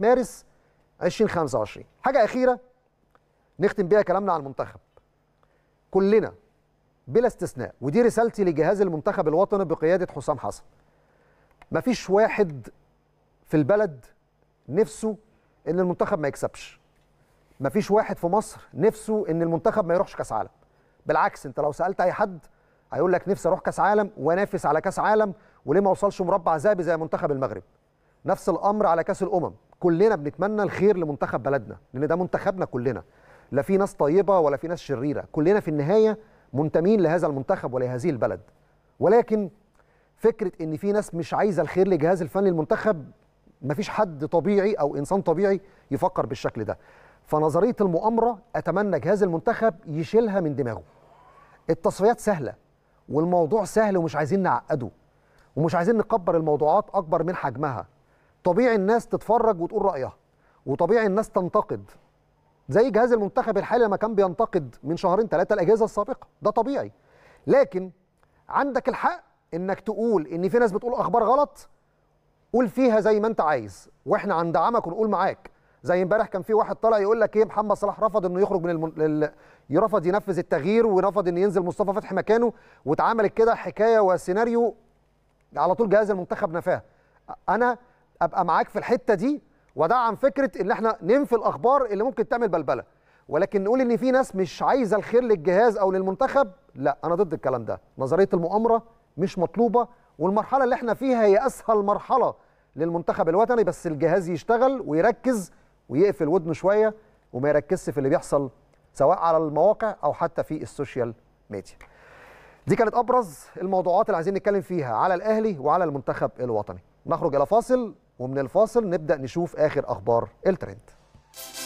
مارس 2025 حاجه اخيره نختم بيها كلامنا عن المنتخب كلنا بلا استثناء ودي رسالتي لجهاز المنتخب الوطني بقياده حسام حسن مفيش واحد في البلد نفسه ان المنتخب ما يكسبش مفيش واحد في مصر نفسه ان المنتخب ما يروحش كاس عالم بالعكس انت لو سالت اي حد هيقول لك نفسي اروح كاس عالم وانافس على كاس عالم وليه ما اوصلش مربع ذهبي زي منتخب المغرب نفس الامر على كاس الامم كلنا بنتمنى الخير لمنتخب بلدنا لان ده منتخبنا كلنا لا في ناس طيبه ولا في ناس شريره كلنا في النهايه منتمين لهذا المنتخب ولهذه البلد ولكن فكره ان في ناس مش عايزه الخير لجهاز الفني المنتخب مفيش حد طبيعي او انسان طبيعي يفكر بالشكل ده فنظريه المؤامره اتمنى جهاز المنتخب يشيلها من دماغه التصفيات سهله والموضوع سهل ومش عايزين نعقده ومش عايزين نكبر الموضوعات اكبر من حجمها طبيعي الناس تتفرج وتقول رايها وطبيعي الناس تنتقد زي جهاز المنتخب الحالي لما كان بينتقد من شهرين ثلاثه الاجهزه السابقه ده طبيعي لكن عندك الحق انك تقول ان في ناس بتقول اخبار غلط قول فيها زي ما انت عايز واحنا هندعمك ونقول معاك زي امبارح كان في واحد طالع يقول لك ايه محمد صلاح رفض انه يخرج من المن... رفض ينفذ التغيير ورفض ان ينزل مصطفى فتحي مكانه واتعملت كده حكايه وسيناريو على طول جهاز المنتخب نفاه انا ابقى معاك في الحته دي وادعم فكره ان احنا ننفي الاخبار اللي ممكن تعمل بلبله ولكن نقول ان في ناس مش عايزه الخير للجهاز او للمنتخب لا انا ضد الكلام ده نظريه المؤامره مش مطلوبه والمرحله اللي احنا فيها هي اسهل مرحله للمنتخب الوطني بس الجهاز يشتغل ويركز ويقفل ودنه شويه وما يركزش في اللي بيحصل سواء على المواقع او حتى في السوشيال ميديا دي كانت ابرز الموضوعات اللي عايزين نتكلم فيها على الاهلي وعلى المنتخب الوطني نخرج الى فاصل ومن الفاصل نبدأ نشوف آخر أخبار الترند